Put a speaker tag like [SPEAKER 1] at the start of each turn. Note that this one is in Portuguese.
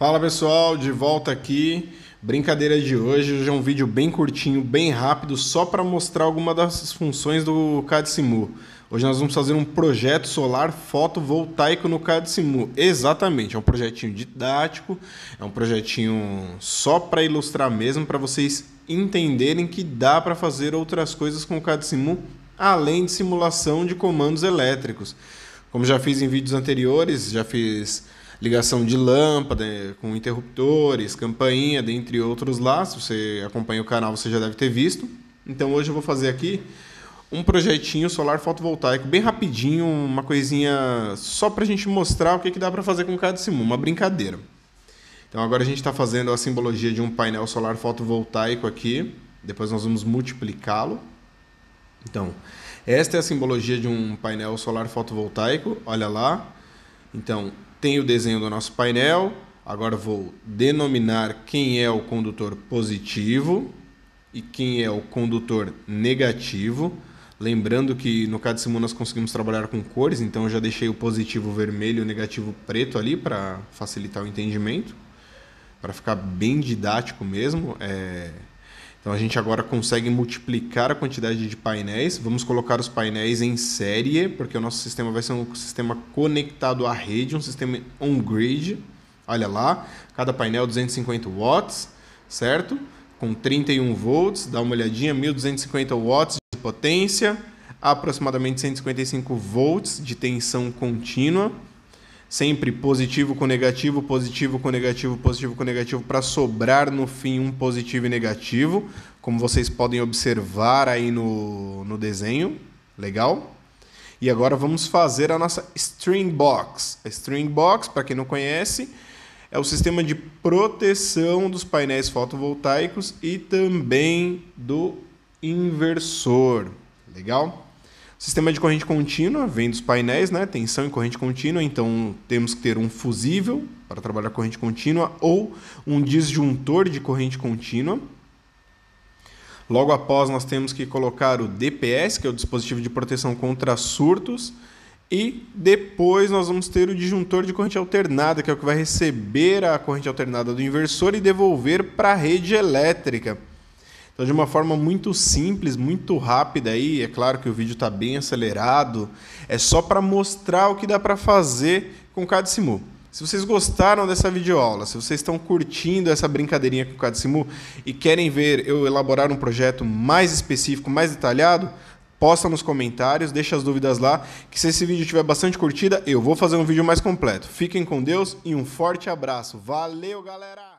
[SPEAKER 1] Fala pessoal, de volta aqui. Brincadeira de hoje, hoje é um vídeo bem curtinho, bem rápido, só para mostrar algumas das funções do CADSIMU. Hoje nós vamos fazer um projeto solar fotovoltaico no CADSIMU. Exatamente, é um projetinho didático, é um projetinho só para ilustrar mesmo, para vocês entenderem que dá para fazer outras coisas com o CADSIMU, além de simulação de comandos elétricos. Como já fiz em vídeos anteriores, já fiz ligação de lâmpada eh, com interruptores, campainha, dentre outros lá. Se você acompanha o canal, você já deve ter visto. Então hoje eu vou fazer aqui um projetinho solar fotovoltaico bem rapidinho, uma coisinha só para a gente mostrar o que, que dá para fazer com cada simum, uma brincadeira. Então agora a gente está fazendo a simbologia de um painel solar fotovoltaico aqui, depois nós vamos multiplicá-lo. Então, esta é a simbologia de um painel solar fotovoltaico, olha lá. Então, tem o desenho do nosso painel. Agora vou denominar quem é o condutor positivo e quem é o condutor negativo. Lembrando que no CAD Simu nós conseguimos trabalhar com cores, então eu já deixei o positivo vermelho e o negativo preto ali para facilitar o entendimento, para ficar bem didático mesmo. É... Então a gente agora consegue multiplicar a quantidade de painéis. Vamos colocar os painéis em série, porque o nosso sistema vai ser um sistema conectado à rede, um sistema on-grid. Olha lá, cada painel 250 watts, certo? Com 31 volts, dá uma olhadinha, 1250 watts de potência, aproximadamente 155 volts de tensão contínua sempre positivo com negativo, positivo com negativo, positivo com negativo, para sobrar no fim um positivo e negativo, como vocês podem observar aí no, no desenho. Legal? E agora vamos fazer a nossa string box. A string box, para quem não conhece, é o sistema de proteção dos painéis fotovoltaicos e também do inversor. Legal? Sistema de corrente contínua vem dos painéis, né? Tensão e corrente contínua, então temos que ter um fusível para trabalhar corrente contínua ou um disjuntor de corrente contínua. Logo após nós temos que colocar o DPS, que é o dispositivo de proteção contra surtos, e depois nós vamos ter o disjuntor de corrente alternada, que é o que vai receber a corrente alternada do inversor e devolver para a rede elétrica. Então, de uma forma muito simples, muito rápida aí, é claro que o vídeo está bem acelerado, é só para mostrar o que dá para fazer com cada Simul. Se vocês gostaram dessa videoaula, se vocês estão curtindo essa brincadeirinha com o Cadsimu e querem ver eu elaborar um projeto mais específico, mais detalhado, posta nos comentários, deixa as dúvidas lá, que se esse vídeo tiver bastante curtida, eu vou fazer um vídeo mais completo. Fiquem com Deus e um forte abraço. Valeu, galera!